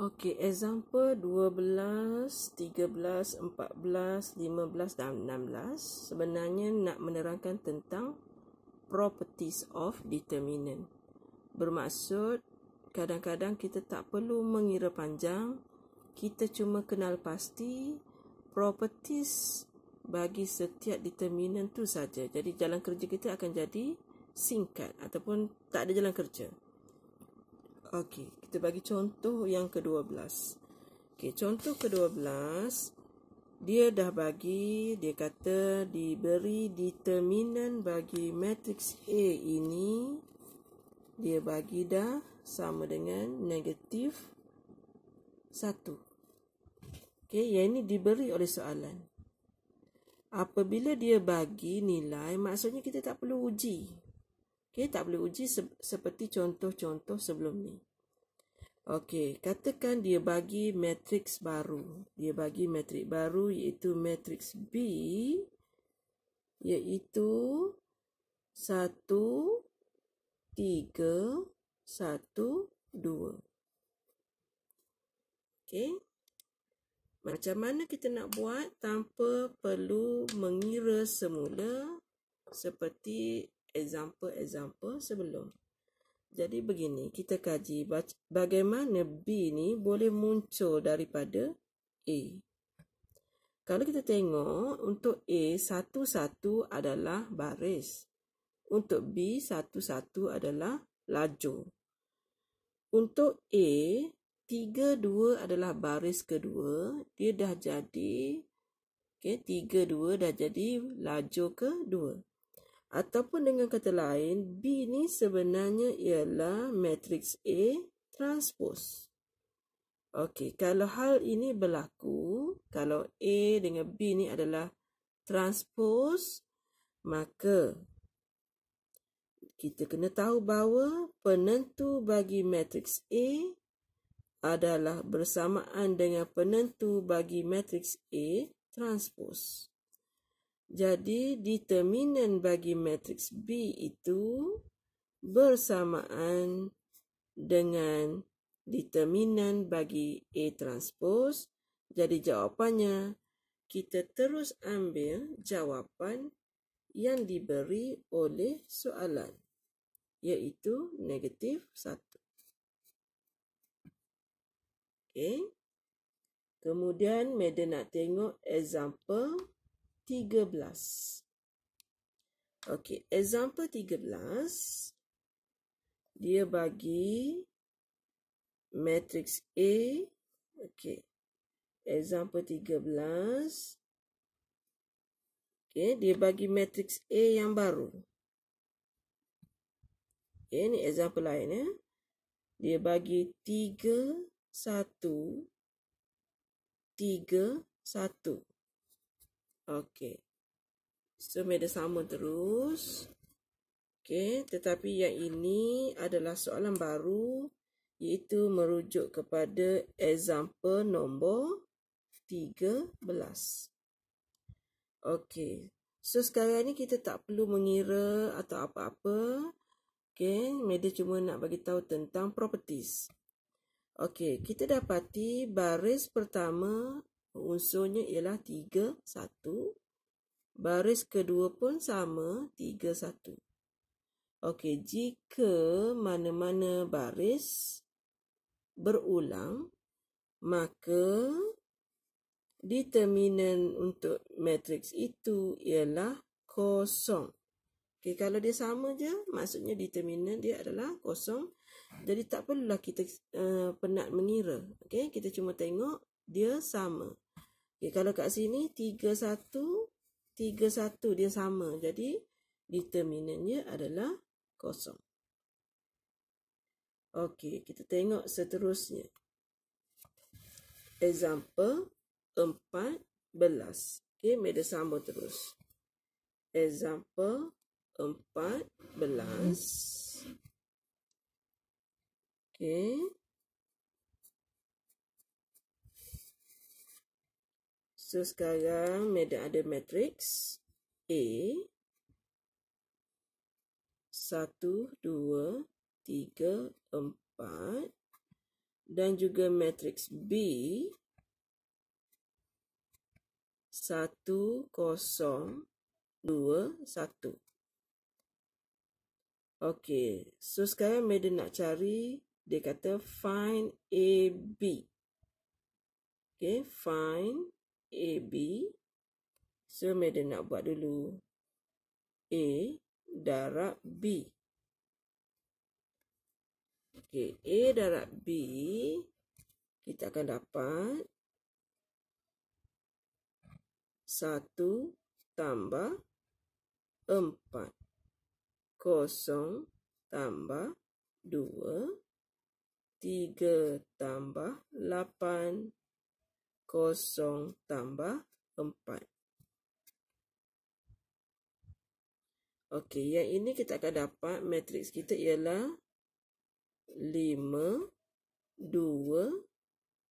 Okey, example 12, 13, 14, 15 dan 16 sebenarnya nak menerangkan tentang properties of determinant. Bermaksud kadang-kadang kita tak perlu mengira panjang, kita cuma kenal pasti properties bagi setiap determinant tu saja. Jadi jalan kerja kita akan jadi singkat ataupun tak ada jalan kerja. Okey, kita bagi contoh yang ke-12. Okey, contoh ke-12 dia dah bagi, dia kata diberi determinan bagi matrix A ini dia bagi dah sama dengan negatif 1. Okey, yang ini diberi oleh soalan. Apabila dia bagi nilai, maksudnya kita tak perlu uji. Okey, tak boleh uji se- seperti contoh-contoh sebelum ni. Okey, katakan dia bagi matriks baru. Dia bagi matriks baru iaitu matriks B iaitu 1 3 1 2. Okay Macam mana kita nak buat tanpa perlu mengira semula seperti example-example sebelum. Jadi begini, kita kaji bagaimana B ni boleh muncul daripada A. Kalau kita tengok, untuk A, satu-satu adalah baris. Untuk B, satu-satu adalah laju. Untuk A, tiga dua adalah baris kedua. Dia dah jadi, okay, tiga dua dah jadi laju kedua ataupun dengan kata lain B ni sebenarnya ialah matrix A transpose. Okey, kalau hal ini berlaku, kalau A dengan B ni adalah transpose, maka kita kena tahu bahawa penentu bagi matrix A adalah bersamaan dengan penentu bagi matrix A transpose. Jadi, determinan bagi matriks B itu bersamaan dengan determinan bagi A transpose. Jadi, jawapannya kita terus ambil jawapan yang diberi oleh soalan iaitu negatif 1. Okay. Kemudian, Medan nak tengok example 13. Okey, example 13 dia bagi matrix A. Okey. Example 13. okay, dia bagi matrix A yang baru. Okay, ini example lain ya. Dia bagi 3 1 3 1 Okey. So, media sama terus. Okey, tetapi yang ini adalah soalan baru iaitu merujuk kepada example nombor 13. Okey. So, sekarang ni kita tak perlu mengira atau apa-apa. Okey, media cuma nak bagi tahu tentang properties. Okey, kita dapati baris pertama unsurnya ialah 3 1 baris kedua pun sama 3 1 okey jika mana-mana baris berulang maka determinan untuk matriks itu ialah kosong okey kalau dia sama je maksudnya determinan dia adalah kosong jadi tak perlulah kita uh, penat mengira. Okay? Kita cuma tengok dia sama. Okay, kalau kat sini 31, 31 dia sama. Jadi determinannya adalah kosong. Okey, kita tengok seterusnya. Example 14. Okey, meja sambung terus. Example 14. Okay. So sekarang ada matrix A. 1, 2, 3, 4. Dan juga matrix B. 1, 0, 2, 1. Okey. So sekarang Madden nak cari dia kata find a b okay, find a b so Madam nak buat dulu a darab b okay, a darab b kita akan dapat 1 tambah 4 kosong tambah 2 tiga tambah lapan kosong tambah empat. Okey, yang ini kita akan dapat matriks kita ialah lima dua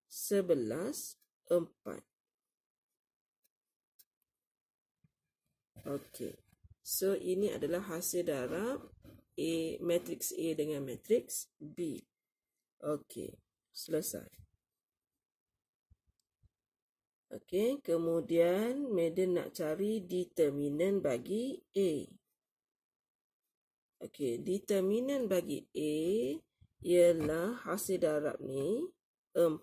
sebelas empat. Okey. So ini adalah hasil darab A matriks A dengan matrix B. Okey, selesai. Okey, kemudian Madam nak cari determinan bagi A. Okey, determinan bagi A ialah hasil darab ni 4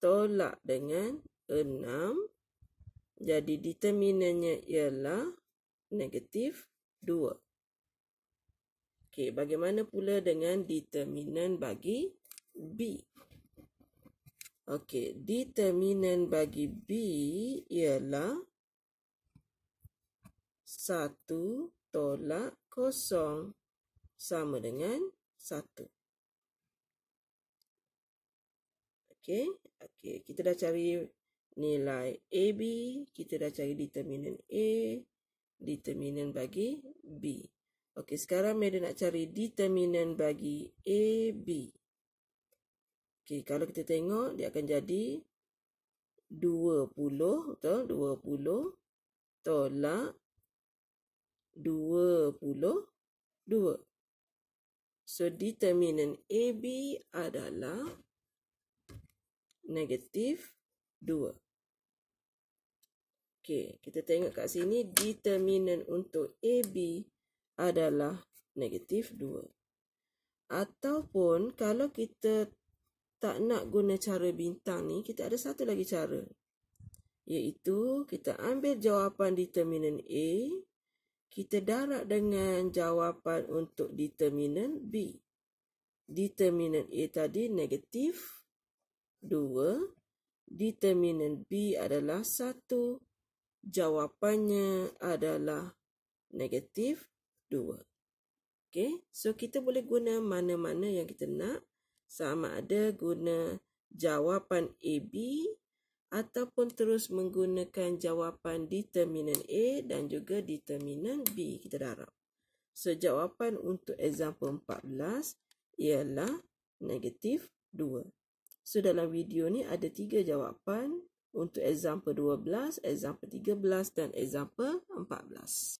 tolak dengan 6. Jadi, determinannya ialah negatif Okey, bagaimana pula dengan determinan bagi B? Okey, determinan bagi B ialah 1 tolak kosong sama dengan 1. Okey, okey, kita dah cari nilai AB, kita dah cari determinan A, determinan bagi B. Okey, sekarang Mary nak cari determinan bagi AB. Okey, kalau kita tengok, dia akan jadi 20, betul? 20 tolak 22. So, determinan AB adalah negatif 2. Okey, kita tengok kat sini, determinan untuk AB adalah negatif 2. Ataupun kalau kita tak nak guna cara bintang ni, kita ada satu lagi cara. Iaitu kita ambil jawapan determinan A, kita darab dengan jawapan untuk determinan B. Determinan A tadi negatif 2. Determinan B adalah 1. Jawapannya adalah negatif 2 dua. Okay, so kita boleh guna mana-mana yang kita nak. Sama ada guna jawapan AB ataupun terus menggunakan jawapan determinant A dan juga determinant B kita darab. So jawapan untuk example 14 ialah negatif 2. So dalam video ni ada tiga jawapan untuk example 12, example 13 dan example 14.